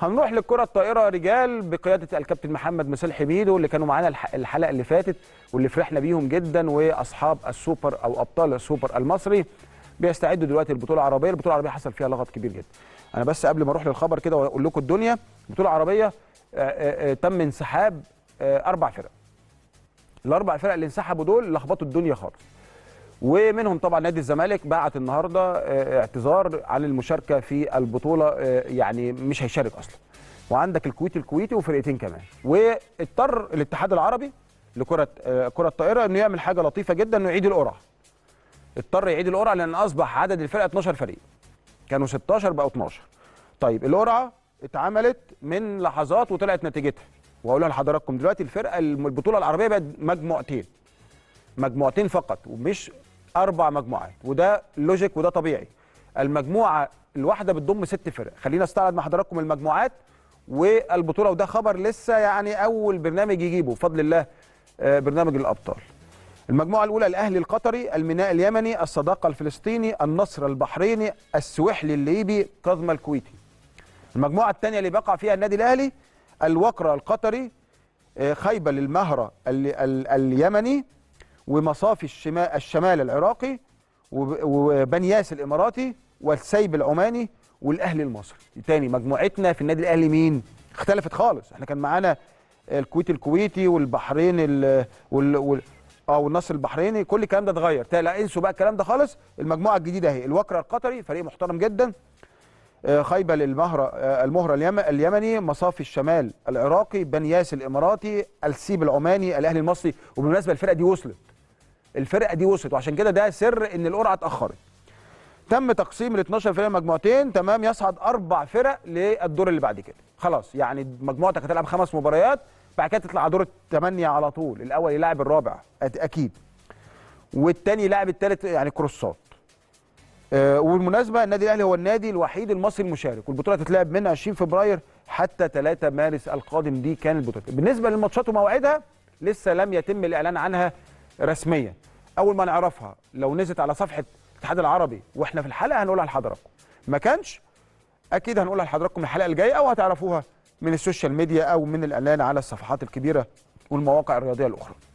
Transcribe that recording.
هنروح للكره الطائره رجال بقياده الكابتن محمد مسال حميدو اللي كانوا معانا الحلقه اللي فاتت واللي فرحنا بيهم جدا واصحاب السوبر او ابطال السوبر المصري بيستعدوا دلوقتي البطوله العربيه البطوله العربيه حصل فيها لغط كبير جدا انا بس قبل ما اروح للخبر كده واقول لكم الدنيا البطوله العربيه آه، آه، آه، تم انسحاب اربع فرق الاربع فرق اللي انسحبوا دول لخبطوا الدنيا خالص ومنهم طبعا نادي الزمالك بعت النهارده آه، آه، اعتذار عن المشاركه في البطوله آه، يعني مش هيشارك اصلا وعندك الكويت الكويتي وفرقتين كمان واضطر الاتحاد العربي لكره كره الطائره انه يعمل حاجه لطيفه جدا انه يعيد القرعه اضطر يعيد القرعه لان اصبح عدد الفرقه 12 فريق كانوا 16 بقوا 12 طيب القرعه اتعملت من لحظات وطلعت نتيجتها واقولها لحضراتكم دلوقتي الفرقه البطوله العربيه بقت مجموعتين مجموعتين فقط ومش اربع مجموعات وده لوجيك وده طبيعي المجموعه الواحده بتضم ست فرق خلينا استعرض مع حضراتكم المجموعات والبطوله وده خبر لسه يعني اول برنامج يجيبه بفضل الله آه، برنامج الابطال المجموعه الاولى الاهلي القطري الميناء اليمني الصداقه الفلسطيني النصر البحريني السوحلي الليبي كاظم الكويتي المجموعه الثانيه اللي بقع فيها النادي الاهلي الوقرة القطري آه، خيبل المهرة اليمني ومصافي الشمال, الشمال العراقي وبنياس الاماراتي والسيب العماني والاهلي المصري تاني مجموعتنا في النادي الاهلي مين اختلفت خالص احنا كان معانا الكويت الكويتي والبحرين ال وال وال اه والنصر البحريني كل الكلام ده اتغير لا انسوا بقى الكلام ده خالص المجموعه الجديده اهي الوكره القطري فريق محترم جدا آه، خيبه للمهره المهره آه، اليمني مصافي الشمال العراقي بنياس الاماراتي السيب العماني الاهلي المصري وبالمناسبه الفرقه دي وصلت الفرقه دي وصلت وعشان كده ده سر ان القرعه اتاخرت تم تقسيم ال 12 فرقه مجموعتين تمام يصعد اربع فرق للدور اللي بعد كده خلاص يعني مجموعتك هتلعب خمس مباريات بعد كده تطلع على دور الثمانيه على طول الاول يلعب الرابع اكيد والتاني يلعب الثالث يعني كروسات آه والمناسبه النادي الاهلي هو النادي الوحيد المصري المشارك والبطوله هتتلعب من 20 فبراير حتى 3 مارس القادم دي كان البطوله بالنسبه للماتشات ومواعيدها لسه لم يتم الاعلان عنها رسميا اول ما نعرفها لو نزلت على صفحه الاتحاد العربي واحنا في الحلقه هنقولها لحضراتكم ما كانش اكيد هنقولها لحضراتكم الحلقه الجايه او هتعرفوها من السوشيال ميديا او من الاعلان على الصفحات الكبيره والمواقع الرياضيه الاخرى